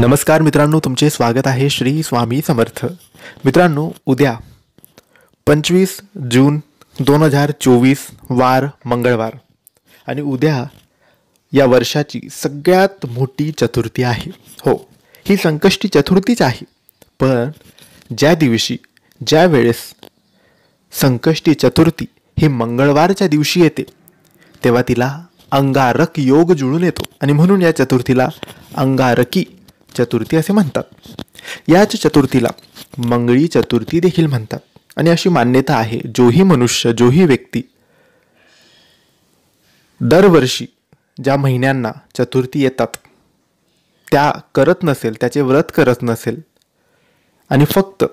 नमस्कार मित्रांनो तुमचे स्वागत आहे श्री स्वामी समर्थ मित्रांनो उद्या पंचवीस जून दोन हजार चोवीस वार मंगळवार आणि उद्या या वर्षाची सगळ्यात मोठी चतुर्थी आहे हो ही संकष्टी चतुर्थीच आहे पण ज्या दिवशी ज्या वेळेस संकष्टी चतुर्थी ही मंगळवारच्या दिवशी येते तेव्हा तिला अंगारक योग जुळून येतो आणि म्हणून या चतुर्थीला अंगारकी चतुर्थी असे म्हणतात याच चतुर्थीला मंगळी चतुर्थी देखील म्हणतात आणि अशी मान्यता आहे जोही मनुष्य जोही व्यक्ती दरवर्षी ज्या महिन्यांना चतुर्थी येतात त्या करत नसेल त्याचे व्रत करत नसेल आणि फक्त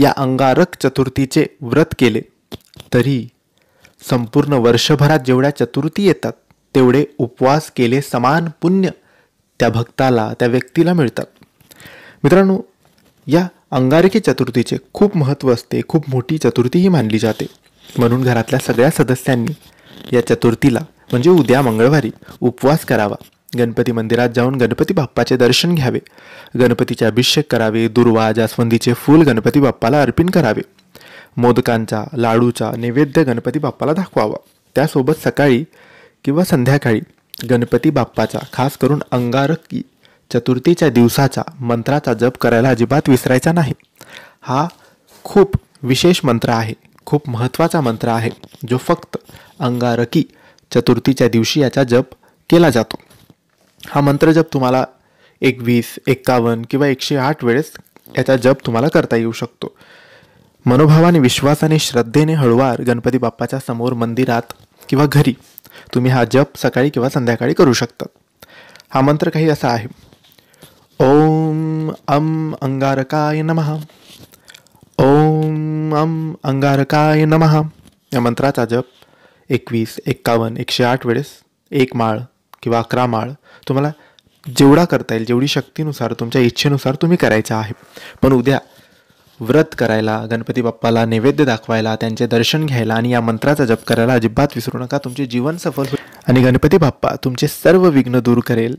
या अंगारक चतुर्थीचे व्रत केले तरी संपूर्ण वर्षभरात जेवढ्या चतुर्थी येतात तेवढे उपवास केले समान पुण्य त्या भक्ताला त्या व्यक्तीला मिळतात मित्रांनो या अंगारकी चतुर्थीचे खूप महत्त्व असते खूप मोठी चतुर्थीही मानली जाते म्हणून घरातल्या सगळ्या सदस्यांनी या चतुर्थीला म्हणजे उद्या मंगळवारी उपवास करावा गणपती मंदिरात जाऊन गणपती बाप्पाचे दर्शन घ्यावे गणपतीचे अभिषेक करावे दुर्वा जास्वंदीचे फूल गणपती बाप्पाला अर्पण करावे मोदकांचा लाडूचा नैवेद्य गणपती बाप्पाला दाखवावा त्यासोबत सकाळी किंवा संध्याकाळी गणपती बाप्पाचा खास करून अंगारक चतुर्थीच्या दिवसाचा मंत्राचा जप करायला अजिबात विसरायचा नाही हा खूप विशेष मंत्र आहे खूप महत्त्वाचा मंत्र आहे जो फक्त अंगारकी चतुर्थीच्या दिवशी याचा जप केला जातो हा मंत्र जप तुम्हाला एकवीस एक्कावन्न किंवा एकशे आठ वेळेस याचा जप तुम्हाला करता येऊ शकतो मनोभावाने विश्वासाने श्रद्धेने हळुवार गणपती बाप्पाच्या समोर मंदिरात किंवा घरी तुम्ही हा जप सकाळी किंवा संध्याकाळी करू शकता हा मंत्र काही असा आहे ओम अम अंगारकाय नमहा ओम अम अंगारकाय नमहा या मंत्राचा जप एकवीस एक्कावन्न एकशे आठ वेळेस एक माळ किंवा अकरा माळ तुम्हाला जेवढा करता येईल जेवढी शक्तीनुसार तुमच्या इच्छेनुसार तुम्ही करायचा आहे पण उद्या व्रत करायला गणपती बाप्पाला नैवेद्य दाखवायला त्यांचे दर्शन घ्यायला आणि या मंत्राचा जप करायला अजिबात विसरू नका तुमचे जीवन सफल होईल आणि गणपती बाप्पा तुमचे सर्व विघ्न दूर करेल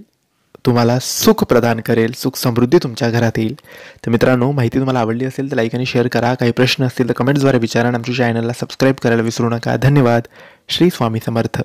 तुम्हाला सुख प्रदान करेल सुख समृद्धी तुमच्या घरात येईल तर मित्रांनो माहिती तुम्हाला आवडली असेल तर लाईक आणि शेअर करा काही प्रश्न असतील तर कमेंट्सद्वारे विचारा आणि आमच्या चॅनलला सबस्क्राईब करायला विसरू नका धन्यवाद श्री स्वामी समर्थ